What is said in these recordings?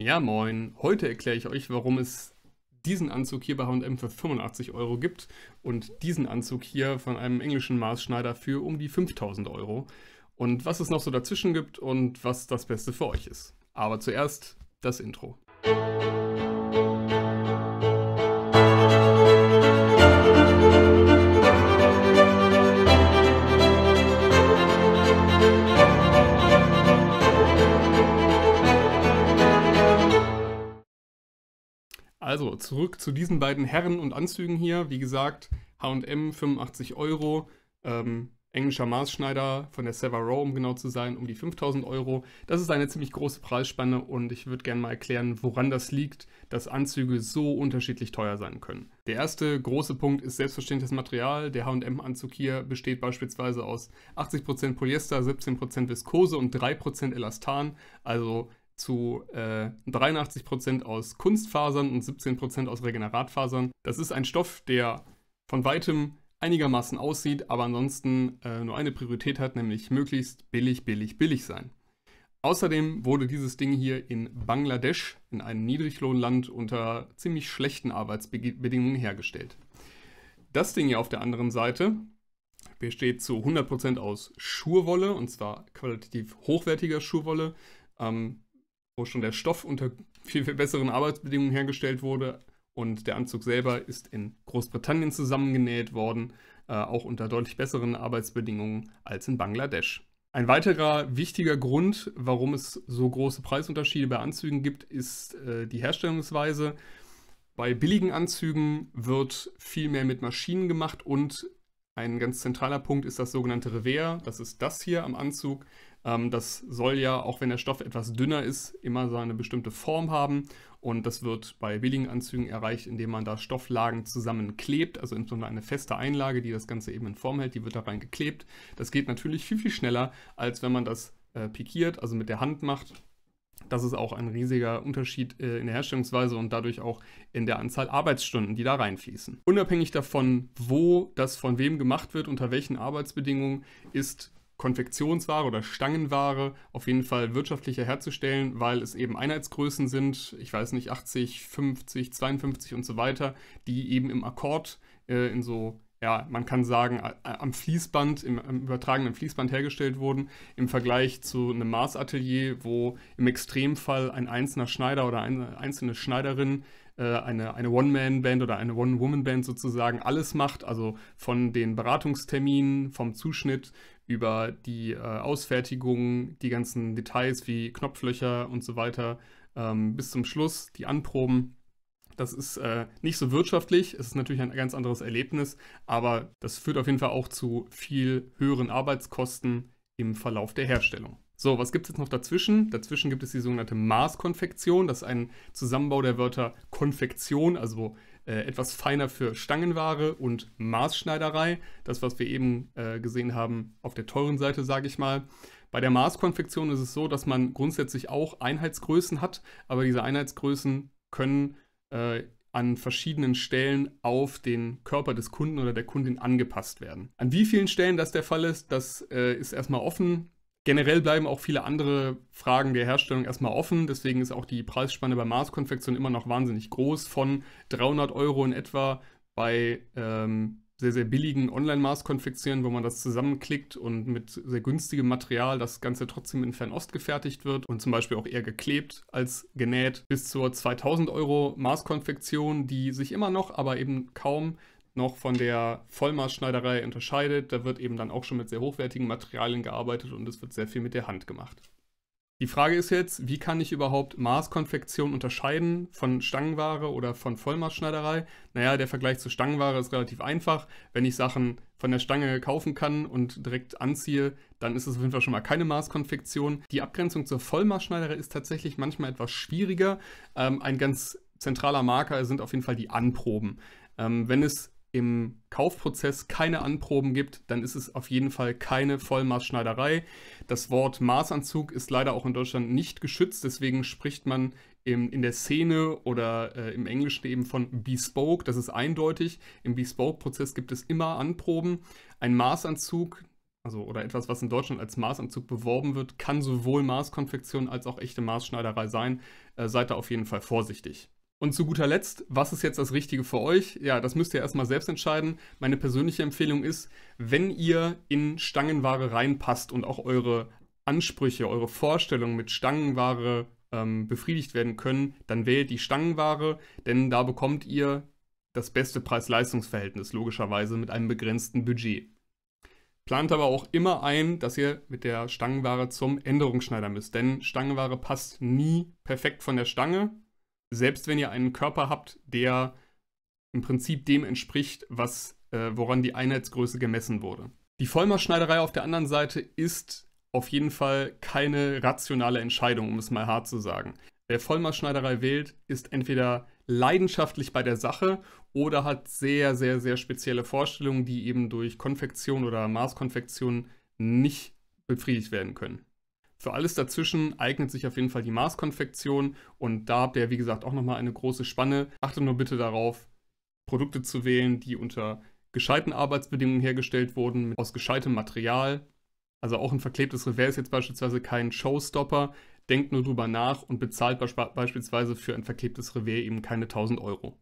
Ja moin, heute erkläre ich euch, warum es diesen Anzug hier bei H&M für 85 Euro gibt und diesen Anzug hier von einem englischen Maßschneider für um die 5000 Euro und was es noch so dazwischen gibt und was das Beste für euch ist. Aber zuerst das Intro. Musik also zurück zu diesen beiden Herren und Anzügen hier. Wie gesagt, HM 85 Euro, ähm, englischer Maßschneider von der Severo, um genau zu sein, um die 5000 Euro. Das ist eine ziemlich große Preisspanne und ich würde gerne mal erklären, woran das liegt, dass Anzüge so unterschiedlich teuer sein können. Der erste große Punkt ist selbstverständliches Material. Der H&M-Anzug hier besteht beispielsweise aus 80% Polyester, 17% Viskose und 3% Elastan, also zu äh, 83% aus Kunstfasern und 17% aus Regeneratfasern. Das ist ein Stoff, der von weitem einigermaßen aussieht, aber ansonsten äh, nur eine Priorität hat, nämlich möglichst billig, billig, billig sein. Außerdem wurde dieses Ding hier in Bangladesch, in einem Niedriglohnland, unter ziemlich schlechten Arbeitsbedingungen hergestellt. Das Ding hier auf der anderen Seite besteht zu 100% aus Schurwolle, und zwar qualitativ hochwertiger Schurwolle. Ähm, wo schon der Stoff unter viel, viel besseren Arbeitsbedingungen hergestellt wurde. Und der Anzug selber ist in Großbritannien zusammengenäht worden, äh, auch unter deutlich besseren Arbeitsbedingungen als in Bangladesch. Ein weiterer wichtiger Grund, warum es so große Preisunterschiede bei Anzügen gibt, ist äh, die Herstellungsweise. Bei billigen Anzügen wird viel mehr mit Maschinen gemacht und ein ganz zentraler Punkt ist das sogenannte Revers. Das ist das hier am Anzug. Ähm, das soll ja, auch wenn der Stoff etwas dünner ist, immer seine bestimmte Form haben. Und das wird bei billigen Anzügen erreicht, indem man da Stofflagen zusammenklebt. Also insbesondere eine feste Einlage, die das Ganze eben in Form hält, die wird da reingeklebt. Das geht natürlich viel, viel schneller, als wenn man das äh, pikiert, also mit der Hand macht. Das ist auch ein riesiger Unterschied äh, in der Herstellungsweise und dadurch auch in der Anzahl Arbeitsstunden, die da reinfließen. Unabhängig davon, wo das von wem gemacht wird, unter welchen Arbeitsbedingungen, ist Konfektionsware oder Stangenware auf jeden Fall wirtschaftlicher herzustellen, weil es eben Einheitsgrößen sind, ich weiß nicht, 80, 50, 52 und so weiter, die eben im Akkord äh, in so ja, man kann sagen, am Fließband, im, am übertragenen Fließband hergestellt wurden, im Vergleich zu einem Maßatelier, wo im Extremfall ein einzelner Schneider oder eine einzelne Schneiderin äh, eine, eine One-Man-Band oder eine One-Woman-Band sozusagen alles macht, also von den Beratungsterminen, vom Zuschnitt über die äh, Ausfertigung, die ganzen Details wie Knopflöcher und so weiter ähm, bis zum Schluss, die Anproben. Das ist äh, nicht so wirtschaftlich, es ist natürlich ein ganz anderes Erlebnis, aber das führt auf jeden Fall auch zu viel höheren Arbeitskosten im Verlauf der Herstellung. So, was gibt es jetzt noch dazwischen? Dazwischen gibt es die sogenannte Maßkonfektion. Das ist ein Zusammenbau der Wörter Konfektion, also äh, etwas feiner für Stangenware und Maßschneiderei. Das, was wir eben äh, gesehen haben auf der teuren Seite, sage ich mal. Bei der Maßkonfektion ist es so, dass man grundsätzlich auch Einheitsgrößen hat, aber diese Einheitsgrößen können äh, an verschiedenen Stellen auf den Körper des Kunden oder der Kundin angepasst werden. An wie vielen Stellen das der Fall ist, das äh, ist erstmal offen. Generell bleiben auch viele andere Fragen der Herstellung erstmal offen. Deswegen ist auch die Preisspanne bei Mars-Konfektion immer noch wahnsinnig groß. Von 300 Euro in etwa bei ähm, sehr, sehr billigen Online-Maß konfektionieren, wo man das zusammenklickt und mit sehr günstigem Material das Ganze trotzdem in Fernost gefertigt wird und zum Beispiel auch eher geklebt als genäht bis zur 2000 Euro Maßkonfektion, die sich immer noch, aber eben kaum noch von der Vollmaßschneiderei unterscheidet. Da wird eben dann auch schon mit sehr hochwertigen Materialien gearbeitet und es wird sehr viel mit der Hand gemacht. Die Frage ist jetzt, wie kann ich überhaupt Maßkonfektion unterscheiden von Stangenware oder von Vollmaßschneiderei? Naja, der Vergleich zu Stangenware ist relativ einfach. Wenn ich Sachen von der Stange kaufen kann und direkt anziehe, dann ist es auf jeden Fall schon mal keine Maßkonfektion. Die Abgrenzung zur Vollmaßschneiderei ist tatsächlich manchmal etwas schwieriger. Ähm, ein ganz zentraler Marker sind auf jeden Fall die Anproben. Ähm, wenn es im Kaufprozess keine Anproben gibt, dann ist es auf jeden Fall keine Vollmaßschneiderei. Das Wort Maßanzug ist leider auch in Deutschland nicht geschützt, deswegen spricht man im, in der Szene oder äh, im Englischen eben von Bespoke, das ist eindeutig. Im Bespoke-Prozess gibt es immer Anproben. Ein Maßanzug, also oder etwas, was in Deutschland als Maßanzug beworben wird, kann sowohl Maßkonfektion als auch echte Maßschneiderei sein. Äh, seid da auf jeden Fall vorsichtig. Und zu guter Letzt, was ist jetzt das Richtige für euch? Ja, das müsst ihr erstmal selbst entscheiden. Meine persönliche Empfehlung ist, wenn ihr in Stangenware reinpasst und auch eure Ansprüche, eure Vorstellungen mit Stangenware ähm, befriedigt werden können, dann wählt die Stangenware, denn da bekommt ihr das beste Preis-Leistungs-Verhältnis, logischerweise mit einem begrenzten Budget. Plant aber auch immer ein, dass ihr mit der Stangenware zum Änderungsschneider müsst, denn Stangenware passt nie perfekt von der Stange selbst wenn ihr einen Körper habt, der im Prinzip dem entspricht, was, äh, woran die Einheitsgröße gemessen wurde. Die Vollmaßschneiderei auf der anderen Seite ist auf jeden Fall keine rationale Entscheidung, um es mal hart zu sagen. Wer Vollmaßschneiderei wählt, ist entweder leidenschaftlich bei der Sache oder hat sehr, sehr, sehr spezielle Vorstellungen, die eben durch Konfektion oder Maßkonfektion nicht befriedigt werden können. Für alles dazwischen eignet sich auf jeden Fall die Maßkonfektion und da habt ihr, wie gesagt, auch nochmal eine große Spanne. Achtet nur bitte darauf, Produkte zu wählen, die unter gescheiten Arbeitsbedingungen hergestellt wurden, aus gescheitem Material. Also auch ein verklebtes Revers ist jetzt beispielsweise kein Showstopper. Denkt nur drüber nach und bezahlt beispielsweise für ein verklebtes Revers eben keine 1000 Euro.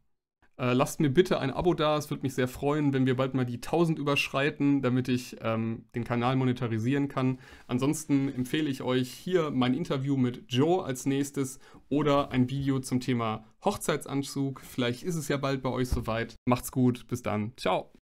Äh, lasst mir bitte ein Abo da. Es würde mich sehr freuen, wenn wir bald mal die 1000 überschreiten, damit ich ähm, den Kanal monetarisieren kann. Ansonsten empfehle ich euch hier mein Interview mit Joe als nächstes oder ein Video zum Thema Hochzeitsanzug. Vielleicht ist es ja bald bei euch soweit. Macht's gut. Bis dann. Ciao.